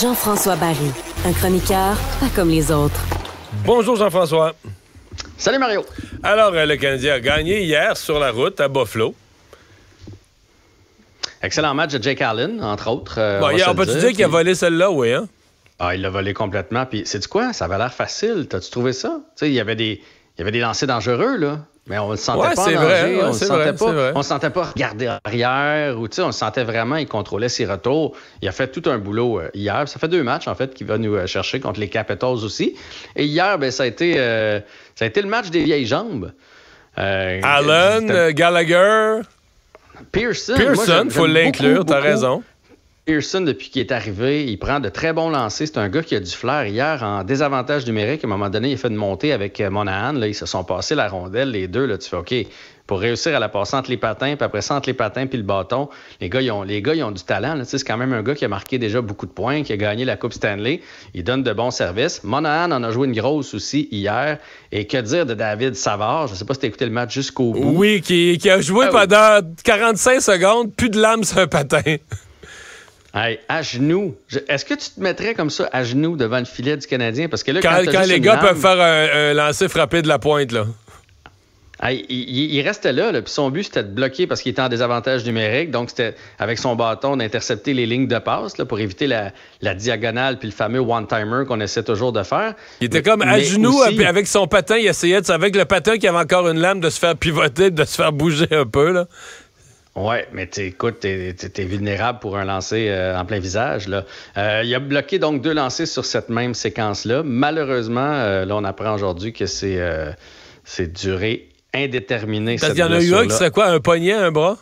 Jean-François Barry, un chroniqueur pas comme les autres. Bonjour Jean-François. Salut Mario. Alors, euh, le Canadien a gagné hier sur la route à Buffalo. Excellent match de Jake Allen, entre autres. Euh, bon, on, peut-tu dire, qu'il a volé celle-là, oui, hein? Ah, il l'a volé complètement. Puis, c'est du quoi? Ça avait l'air facile. T'as-tu trouvé ça? Tu sais, il y avait des. Il y avait des lancers dangereux, là. Mais on ne sentait pas en on ne sentait pas, sentait pas regarder arrière ou on sentait vraiment il contrôlait ses retours. Il a fait tout un boulot euh, hier. Ça fait deux matchs en fait qu'il va nous euh, chercher contre les Capitals aussi. Et hier, ben, ça a été euh, ça a été le match des vieilles jambes. Allen, Gallagher. Pearson. Pearson, faut l'inclure, t'as raison. Pearson, depuis qu'il est arrivé, il prend de très bons lancers. C'est un gars qui a du flair. Hier, en désavantage numérique, à un moment donné, il a fait une montée avec euh, Monahan. Là, ils se sont passés la rondelle, les deux. Là, tu fais OK, pour réussir à la passer entre les patins, puis après ça, entre les patins puis le bâton, les gars, ils ont, les gars, ils ont du talent. c'est quand même un gars qui a marqué déjà beaucoup de points, qui a gagné la Coupe Stanley. Il donne de bons services. Monahan en a joué une grosse aussi hier. Et que dire de David Savard? Je ne sais pas si tu as écouté le match jusqu'au bout. Oui, qui, a joué ah pendant 45 secondes, plus de lames sur un patin. à genoux. Est-ce que tu te mettrais comme ça à genoux devant le filet du Canadien? Parce que là, quand, les gars peuvent faire un, lancer frappé de la pointe, là. il, reste restait là, puis son but c'était de bloquer parce qu'il était en désavantage numérique, donc c'était avec son bâton d'intercepter les lignes de passe là, pour éviter la, diagonale puis le fameux one-timer qu'on essaie toujours de faire. Il était comme à genoux puis avec son patin, il essayait de, avec le patin qui avait encore une lame de se faire pivoter, de se faire bouger un peu. Là. Ouais, mais écoute, t'es vulnérable pour un lancer euh, en plein visage. Là. Euh, il a bloqué donc deux lancers sur cette même séquence-là. Malheureusement, euh, là, on apprend aujourd'hui que c'est duré indéterminée. Parce qu'il y en a eu un qui quoi, un poignet, un bras?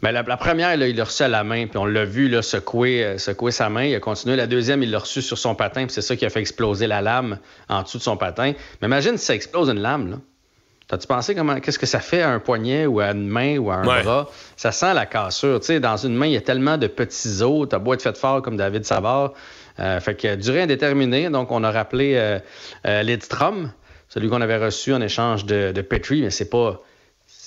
Mais la, première, là, il l'a reçu à la main, puis on l'a vu là, secouer, secouer sa main. Il a continué. La deuxième, il l'a reçu sur son patin, puis c'est ça qui a fait exploser la lame en dessous de son patin. Mais imagine si ça explose une lame, là. T'as-tu pensé comment, qu'est-ce que ça fait à un poignet ou à une main ou à un bras? Ça sent la cassure. Tu dans une main, il y a tellement de petits os. T'as beau être fait fort comme David Savard. Euh, fait que durée indéterminée. Donc, on a rappelé euh, euh celui qu'on avait reçu en échange de, de Petrie, mais c'est pas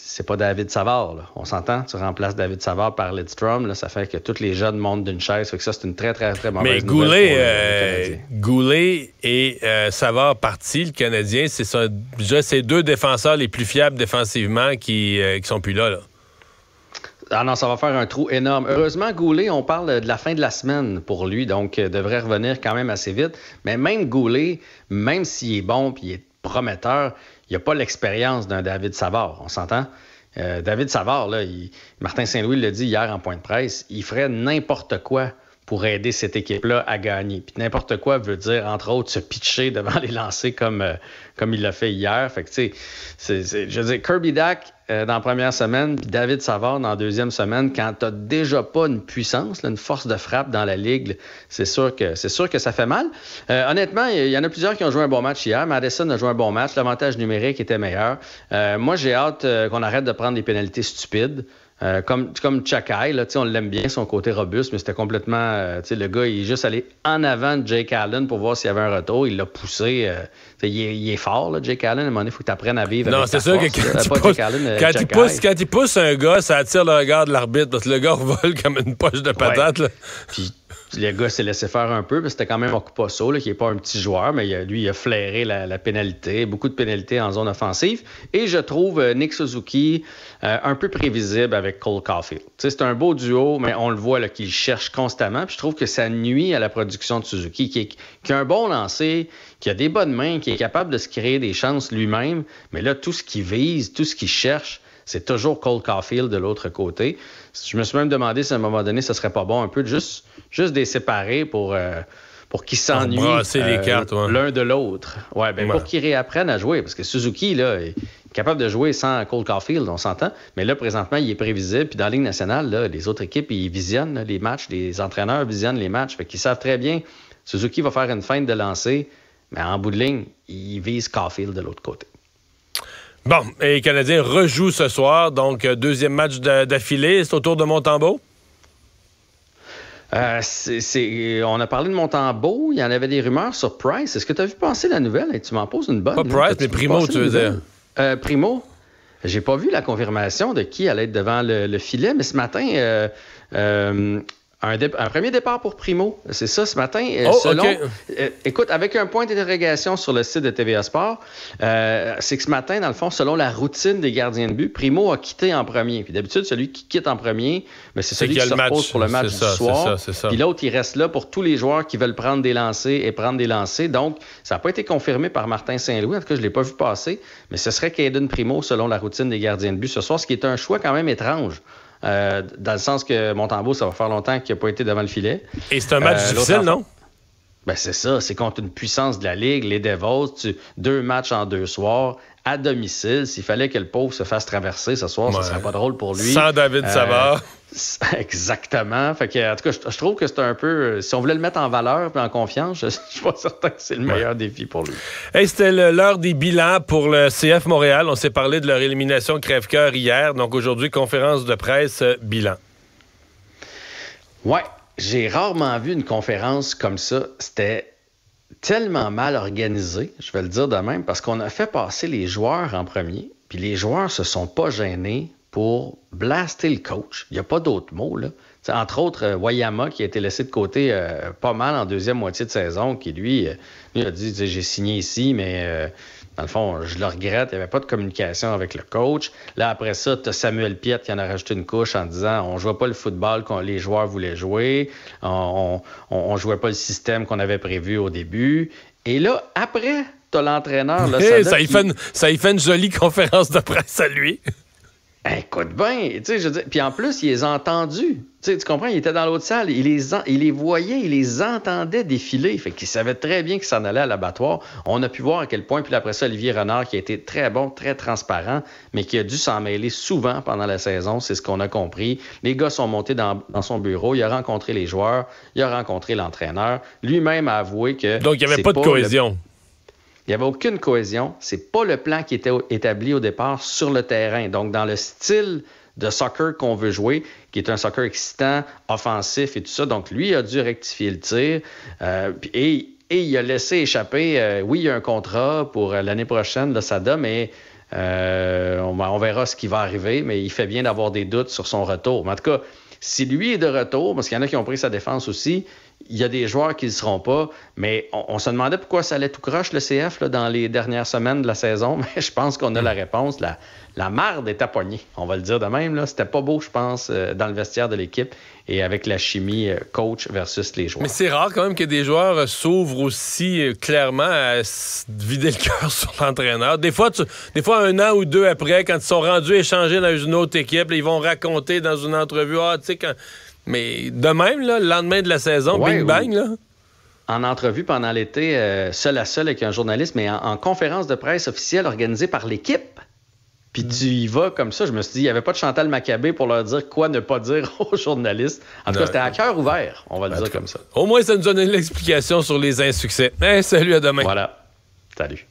c'est pas David Savard. Là. On s'entend, tu remplaces David Savard par Lidstrom, là, ça fait que tous les jeunes montent d'une chaise. Fait que ça, c'est une très, très, très mauvaise Mais Goulet, euh, euh, Goulet et euh, Savard parti, le Canadien, c'est déjà ces deux défenseurs les plus fiables défensivement qui, sont plus là. là. Ah non, ça va faire un trou énorme. Heureusement, Goulet, on parle de la fin de la semaine pour lui, donc devrait revenir quand même assez vite. Mais même Goulet, même s'il est bon, puis il est prometteur, il n'y a pas l'expérience d'un David Savard, on s'entend? Euh, David Savard, là, Martin Saint-Louis le dit hier en point de presse, il ferait n'importe quoi pour aider cette équipe-là à gagner. Puis n'importe quoi veut dire, entre autres, se pitcher devant les lancers comme, euh, comme il l'a fait hier. Fait que, tu sais, je veux dire, Kirby Dack euh, dans la première semaine, puis David Savard dans la deuxième semaine, quand tu déjà pas une puissance, une force de frappe dans la ligue, c'est sûr que c'est sûr que ça fait mal. Euh, honnêtement, il y en a plusieurs qui ont joué un bon match hier. Madison a joué un bon match. L'avantage numérique était meilleur. moi, j'ai hâte qu'on arrête de prendre des pénalités stupides. Euh, comme comme Chakai, là, on l'aime bien, son côté robuste, mais c'était complètement. Euh, le gars, il est juste allé en avant de Jake Allen pour voir s'il y avait un retour. Il l'a poussé. Euh, il, est, fort, là, Jake Allen. À un moment donné, il faut que tu apprennes à vivre. Non, c'est sûr que quand, tu pousses, quand il pousse, un gars, ça attire le regard de l'arbitre parce que le gars vole comme une poche de patate. Puis le gars s'est laissé faire un peu, parce c'était quand même là, qui n'est pas un petit joueur, mais lui, il a flairé la, pénalité, beaucoup de pénalités en zone offensive. Et je trouve euh, Nick Suzuki euh, un peu prévisible avec Cole Caulfield. C'est un beau duo, mais on le voit là qu'il cherche constamment. Puis je trouve que ça nuit à la production de Suzuki, qui, est, qui a un bon lancer, qui a des bonnes mains, qui est capable de se créer des chances lui-même. Mais là, tout ce qu'il vise, tout ce qu'il cherche, c'est toujours Cole Caulfield de l'autre côté. Je me suis même demandé si à un moment donné, ce serait pas bon un peu juste, juste des séparer pour, euh, pour qu'ils s'ennuient euh, l'un de l'autre. Ouais, ben, Pour qu'ils réapprennent à jouer, parce que Suzuki, là, est capable de jouer sans Cole Caulfield, on s'entend, mais là, présentement, il est prévisible. Puis dans la Ligue nationale, là, les autres équipes, ils visionnent les matchs, les entraîneurs visionnent les matchs, fait qu'ils savent très bien, Suzuki va faire une feinte de lancer, mais en bout de ligne, il vise Caulfield de l'autre côté. Bon, et les Canadiens rejouent ce soir, donc euh, deuxième match d'affilée. C'est au tour de Montembeau? Euh, on a parlé de Montembeau, il y en avait des rumeurs sur Price. Est-ce que tu as vu passer la nouvelle? Et tu m'en poses une bonne. Pas Price, mais Primo, tu veux dire? Euh, Primo, j'ai pas vu la confirmation de qui allait être devant le, filet, mais ce matin, euh, un, premier départ pour Primo, c'est ça ce matin. Euh, oh, selon, euh, écoute, avec un point d'interrogation sur le site de TVA Sport, euh, c'est que ce matin, dans le fond, selon la routine des gardiens de but, Primo a quitté en premier. Puis d'habitude, celui qui quitte en premier, mais c'est celui qui se pour le match ce du soir. Puis l'autre, il reste là pour tous les joueurs qui veulent prendre des lancers et prendre des lancers. Donc, ça n'a pas été confirmé par Martin Saint-Louis. En tout cas, je ne l'ai pas vu passer. Mais ce serait Kaiden Primo selon la routine des gardiens de but ce soir, ce qui est un choix quand même étrange. Euh, dans le sens que Montembeau, ça va faire longtemps qu'il n'a pas été devant le filet. Et c'est un match euh, difficile, non? Ben c'est ça, c'est contre une puissance de la Ligue, les Devils, deux matchs en deux soirs, à domicile. S'il fallait que le pauvre se fasse traverser ce soir, ce serait pas drôle pour lui. Sans David euh, Savard. Exactement. en tout cas, je, trouve que c'est un peu. Euh, si on voulait le mettre en valeur et en confiance, je, suis pas certain que c'est le meilleur défi pour lui. Hey, C'était l'heure des bilans pour le CF Montréal. On s'est parlé de leur élimination crève-cœur hier. Donc aujourd'hui, conférence de presse, euh, bilan. Ouais. J'ai rarement vu une conférence comme ça. C'était tellement mal organisé, je vais le dire de même, parce qu'on a fait passer les joueurs en premier, puis les joueurs se sont pas gênés pour blaster le coach. Il n'y a pas d'autre mot. Là. entre autres, euh, Wayama, qui a été laissé de côté euh, pas mal en deuxième moitié de saison, qui lui, euh, lui a dit J'ai signé ici, mais dans le fond, je le regrette, il n'y avait pas de communication avec le coach. Là, après ça, tu as Samuel Piet qui en a rajouté une couche en disant on ne jouait pas le football qu'on les joueurs voulaient jouer, on ne jouait pas le système qu'on avait prévu au début. Et là, après, tu as l'entraîneur. ça, fait une, ça y fait une jolie conférence de presse à lui. Écoute bien, tu sais, puis en plus, il les a entendus. Tu, comprends, il était dans l'autre salle, il les, les voyait, il les entendait défiler, fait qu'il savait très bien qu'il s'en allait à l'abattoir. On a pu voir à quel point, puis après ça, Olivier Renard, qui a été très bon, très transparent, mais qui a dû s'en mêler souvent pendant la saison, c'est ce qu'on a compris. Les gars sont montés dans, son bureau, il a rencontré les joueurs, il a rencontré l'entraîneur, lui-même a avoué que... Donc, il n'y avait pas de cohésion. Il n'y avait aucune cohésion. C'est pas le plan qui était établi au départ sur le terrain. Donc, dans le style de soccer qu'on veut jouer, qui est un soccer excitant, offensif et tout ça. Donc, lui, a dû rectifier le tir. Euh, et, il a laissé échapper, euh, oui, il y a un contrat pour euh, l'année prochaine de Sada, mais on, on, verra ce qui va arriver. Mais il fait bien d'avoir des doutes sur son retour. Mais en tout cas, si lui est de retour, parce qu'il y en a qui ont pris sa défense aussi, il y a des joueurs qui ne seront pas, mais on, se demandait pourquoi ça allait tout croche le CF dans les dernières semaines de la saison. Mais je pense qu'on a la réponse. La, la marde est à poignée, on va le dire de même. Là. C'était pas beau, je pense, euh, dans le vestiaire de l'équipe et avec la chimie euh, coach versus les joueurs. Mais c'est rare quand même que des joueurs euh, s'ouvrent aussi clairement à vider le cœur sur l'entraîneur. Des fois, des fois, un an ou deux après, quand ils sont rendus échangés dans une autre équipe, ils vont raconter dans une entrevue Ah, tu sais, quand mais de même, là, le lendemain de la saison, bang, là en entrevue pendant l'été, euh, seul à seul avec un journaliste, mais en, conférence de presse officielle organisée par l'équipe. Puis mm. tu y vas comme ça. Je me suis dit, il n'y avait pas de Chantal Maccabé pour leur dire quoi ne pas dire aux journalistes. En tout cas, c'était à cœur ouvert, on va le dire comme ça. Au moins, ça nous donne une explication sur les insuccès. Hey, eh, salut, à demain. Voilà. Salut.